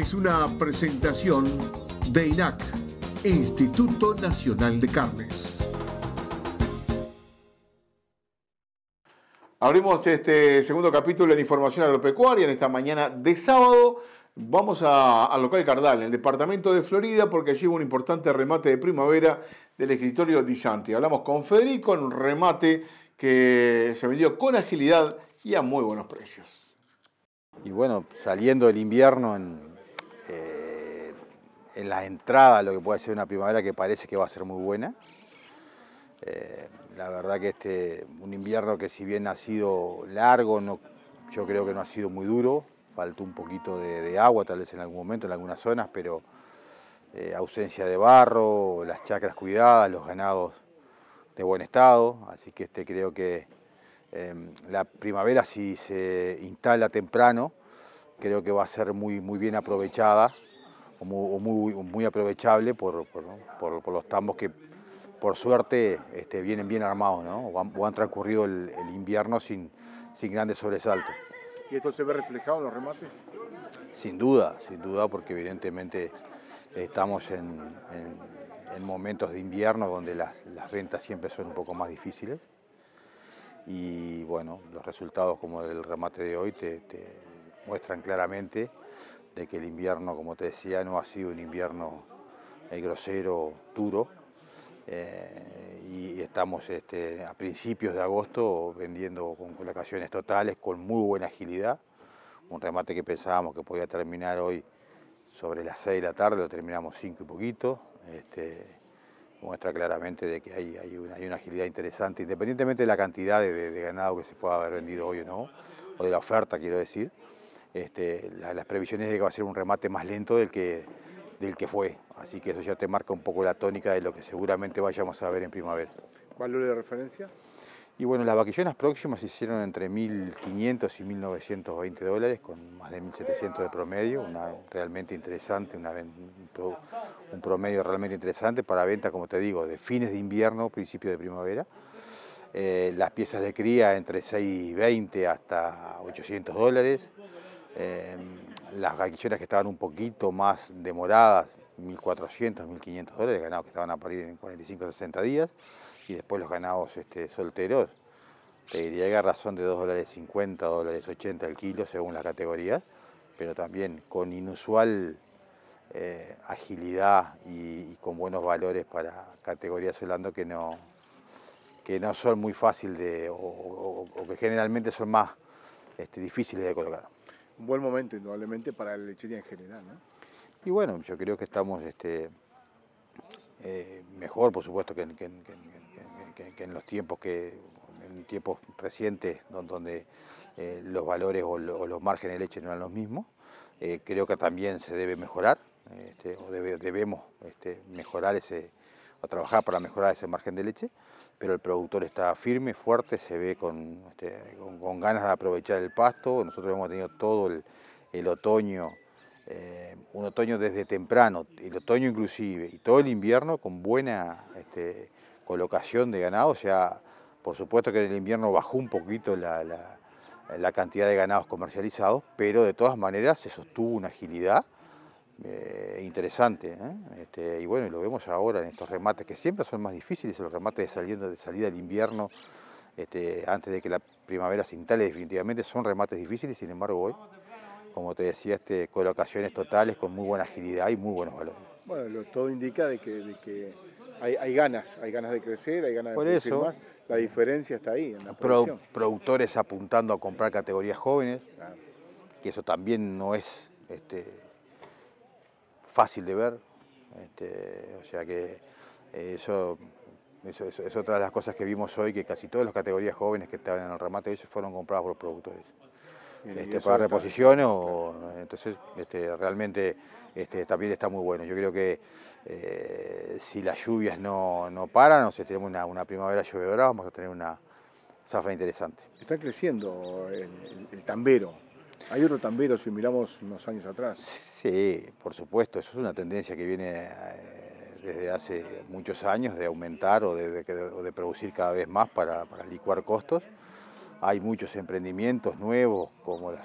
es una presentación de INAC, Instituto Nacional de Carnes. Abrimos este segundo capítulo en Información Agropecuaria en esta mañana de sábado. Vamos al local Cardal, en el departamento de Florida, porque allí hubo un importante remate de primavera del escritorio Di Hablamos con Federico en un remate que se vendió con agilidad y a muy buenos precios. Y bueno, saliendo del invierno en, eh, en la entradas lo que puede ser una primavera que parece que va a ser muy buena. Eh, la verdad que este, un invierno que si bien ha sido largo, no, yo creo que no ha sido muy duro, faltó un poquito de, agua tal vez en algún momento, en algunas zonas, pero eh, ausencia de barro, las chacras cuidadas, los ganados de buen estado, así que este, creo que em, la primavera si se instala temprano, creo que va a ser muy, muy bien aprovechada o muy, muy, aprovechable por, los tambos que por suerte este, vienen bien armados ¿no? o, han, transcurrido el, invierno sin, sin grandes sobresaltos. ¿Y esto se ve reflejado en los remates? Sin duda, sin duda, porque evidentemente estamos en, momentos de invierno donde las, ventas siempre son un poco más difíciles. Y bueno, los resultados como el remate de hoy te, muestran claramente de que el invierno, como te decía, no ha sido un invierno eh, grosero, duro, eh, y estamos este, a principios de agosto vendiendo con colocaciones totales con muy buena agilidad. Un remate que pensábamos que podía terminar hoy sobre las 6 de la tarde, lo terminamos 5 y poquito. Este, muestra claramente de que hay, una, agilidad interesante, independientemente de la cantidad de ganado que se pueda haber vendido hoy o no, o de la oferta, quiero decir. Este, las previsiones de que va a ser un remate más lento del que, del que fue. Así que eso ya te marca un poco la tónica de lo que seguramente vayamos a ver en primavera. ¿Valores de referencia? Y bueno, las vaquillonas próximas se hicieron entre 1.500 y 1.920 dólares, con más de 1.700 de promedio, una realmente interesante, un, promedio realmente interesante para venta, como te digo, de fines de invierno, principio de primavera. Eh, las piezas de cría entre 6.20 hasta 800 dólares, Em, las gaquillonas que estaban un poquito más demoradas, 1.400, 1.500 dólares, ganados que estaban a parir en 45, 60 días, y después los ganados este, solteros, te diría que a razón de 2 dólares 50, dólares 80 el kilo, según las categorías, pero también con inusual eh, agilidad y, con buenos valores para categorías solando que no, que no son muy fáciles de, o, que generalmente son más este, difíciles de colocar un buen momento, indudablemente, para la lechería en general. ¿no? Y bueno, yo creo que estamos este, eh, mejor, por supuesto, que en, los tiempos que en tiempos recientes, donde eh, los valores o, los márgenes de leche no eran los mismos. Eh, creo que también se debe mejorar, este, o debemos este, mejorar ese, a trabajar para mejorar ese margen de leche, pero el productor está firme, fuerte, se ve con, este, ganas de aprovechar el pasto. Nosotros hemos tenido todo el, otoño, eh, un otoño desde temprano, el otoño inclusive, y todo el invierno con buena este, colocación de ganado. O sea, por supuesto que en el invierno bajó un poquito la, la cantidad de ganados comercializados, pero de todas maneras se sostuvo una agilidad eh, interesante. ¿eh? Este, y bueno, y lo vemos ahora en estos remates, que siempre son más difíciles, los remates de, saliendo, de salida del invierno, este, antes de que la primavera se instale definitivamente, son remates difíciles, sin embargo hoy, como te decía, este, colocaciones totales con muy buena agilidad y muy buenos valores. Bueno, todo indica de que, hay, ganas, hay ganas de crecer, hay ganas de Por más. La diferencia está ahí, en la Productores apuntando a comprar categorías jóvenes, que eso también no es... Este, fácil de ver, este, o sea que eh, eso, es otra de las cosas que vimos hoy, que casi todas las categorías jóvenes que estaban en el remate de eso fueron compradas por los productores. Este, para reposición, entonces este, realmente este, también está muy bueno. Yo creo que eh, si las lluvias no, paran, o si tenemos una, primavera llovedora, vamos a tener una zafra interesante. Está creciendo el tambero. Hay otro tambero si miramos unos años atrás. Sí, por supuesto, eso es una tendencia que viene eh, desde hace muchos años de aumentar o de, producir cada vez más para, licuar costos. Hay muchos emprendimientos nuevos como las,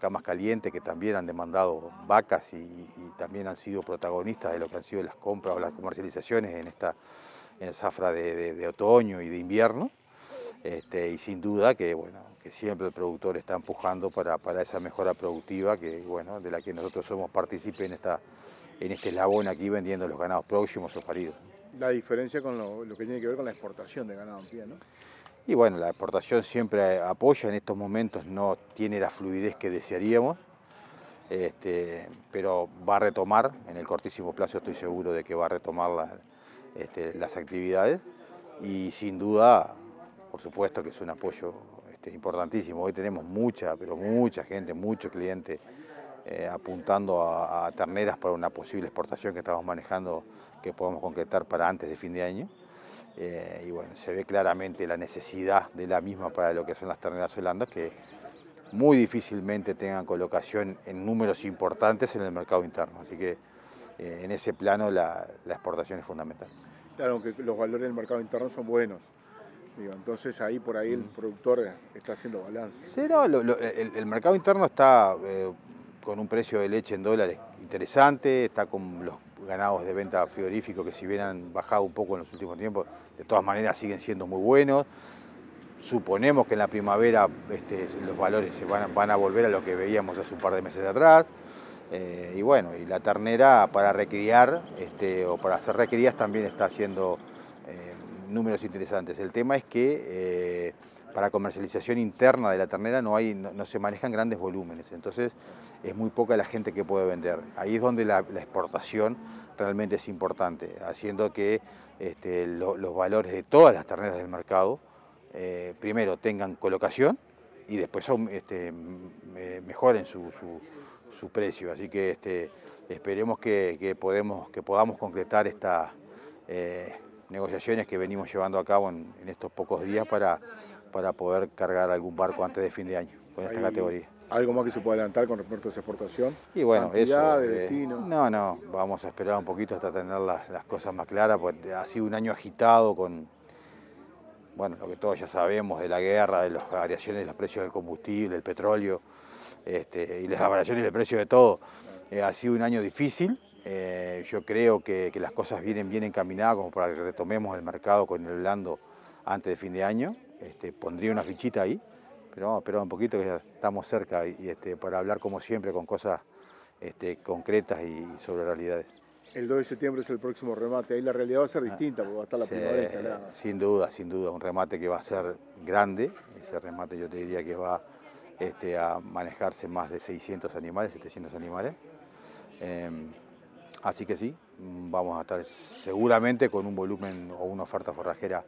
camas calientes que también han demandado vacas y, también han sido protagonistas de lo que han sido las compras o las comercializaciones en esta en zafra de, de otoño y de invierno. Este, y sin duda que bueno, que siempre el productor está empujando para, para, esa mejora productiva que, bueno, de la que nosotros somos partícipes en, en este eslabón aquí vendiendo los ganados próximos o paridos. La diferencia con lo, que tiene que ver con la exportación de ganado en pie, ¿no? Y bueno, la exportación siempre apoya, en estos momentos no tiene la fluidez que desearíamos, este, pero va a retomar, en el cortísimo plazo estoy seguro de que va a retomar este, las actividades y sin duda, por supuesto que es un apoyo este, es importantísimo. Hoy tenemos mucha, pero mucha gente, mucho cliente eh, apuntando a, terneras para una posible exportación que estamos manejando, que podemos concretar para antes de fin de año. Eh, y bueno, se ve claramente la necesidad de la misma para lo que son las terneras holandas, que muy difícilmente tengan colocación en números importantes en el mercado interno. Así que eh, en ese plano la, exportación es fundamental. Claro, aunque los valores del mercado interno son buenos entonces ahí por ahí el mm. productor está haciendo balance. el, mercado interno está eh, con un precio de leche en dólares interesante, está con los ganados de venta frigorífico que si bien han bajado un poco en los últimos tiempos, de todas maneras siguen siendo muy buenos. Suponemos que en la primavera este, los valores se van, van a volver a lo que veíamos hace un par de meses atrás. Eh, y bueno, y la ternera para recriar este, o para hacer recrías también está siendo eh, números interesantes. El tema es que eh, para comercialización interna de la ternera no, hay, no, se manejan grandes volúmenes, entonces es muy poca la gente que puede vender. Ahí es donde la, exportación realmente es importante, haciendo que este, los valores de todas las terneras del mercado, eh, primero tengan colocación y después este, mejoren su, precio. Así que este, esperemos que, podamos concretar esta... Eh, negociaciones que venimos llevando a cabo en, estos pocos días para, para poder cargar algún barco antes de fin de año con esta categoría. ¿Algo más que se pueda adelantar con respecto a esa exportación? Y bueno, eso. De eh, destino. No, no, vamos a esperar un poquito hasta tener las, cosas más claras, porque ha sido un año agitado con, bueno, lo que todos ya sabemos de la guerra, de las variaciones de los precios del combustible, del petróleo, este, y las variaciones del precio de todo. Eh, ha sido un año difícil, eh, yo creo que, las cosas vienen bien encaminadas como para que retomemos el mercado con el blando antes de fin de año. Este, pondría una fichita ahí, pero vamos a un poquito que ya estamos cerca y, este, para hablar como siempre con cosas este, concretas y sobre realidades. El 2 de septiembre es el próximo remate, ahí la realidad va a ser distinta porque va a estar la primavera Sin duda, sin duda, un remate que va a ser grande, ese remate yo te diría que va a manejarse más de 600 animales, 700 animales. Em, Así que sí, mm, vamos a estar seguramente con un volumen o una oferta forrajera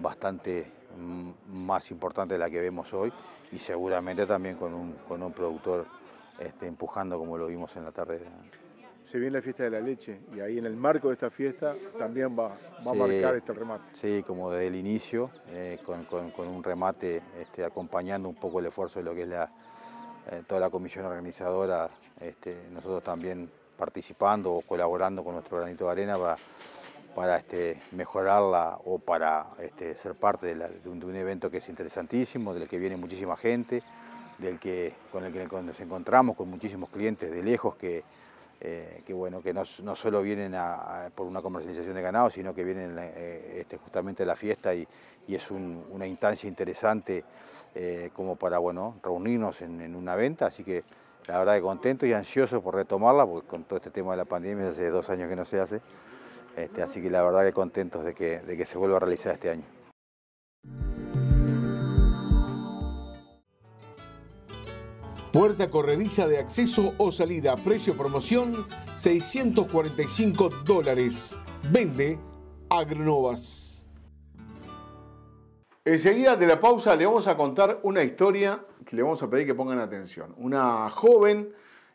bastante mm, más importante de la que vemos hoy y seguramente también con un, productor este, empujando como lo vimos en la tarde. Se viene la fiesta de la leche y ahí en el marco de esta fiesta también va, a marcar este remate. Sí, como desde el inicio, eh, con, un remate este, acompañando un poco el esfuerzo de lo que es la, eh, toda la comisión organizadora, este, nosotros también participando o colaborando con nuestro granito de arena para, este, mejorarla o para este, ser parte de, un, evento que es interesantísimo, del que viene muchísima gente, del que, con el que nos encontramos con muchísimos clientes de lejos que, eh, bueno, que no, solo vienen por una comercialización de ganado, sino que vienen eh, este, justamente a la fiesta y, es una instancia interesante eh, como para bueno, reunirnos en, en una venta, así que la verdad que contento y ansioso por retomarla, porque con todo este tema de la pandemia hace dos años que no se hace, este, así que la verdad que contentos de que, de que se vuelva a realizar este año. Puerta corrediza de acceso o salida, precio promoción 645 dólares. Vende Agronovas. Enseguida de la pausa le vamos a contar una historia que le vamos a pedir que pongan atención. Una joven,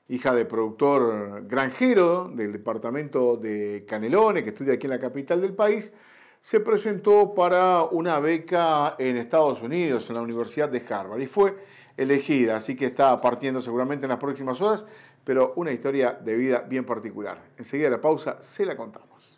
hija de productor granjero del departamento de Canelones, que estudia aquí en la capital del país, se presentó para una beca en Estados Unidos, en la Universidad de Harvard, y fue elegida, así que está partiendo seguramente en las próximas horas, pero una historia de vida bien particular. Enseguida de la pausa se la contamos.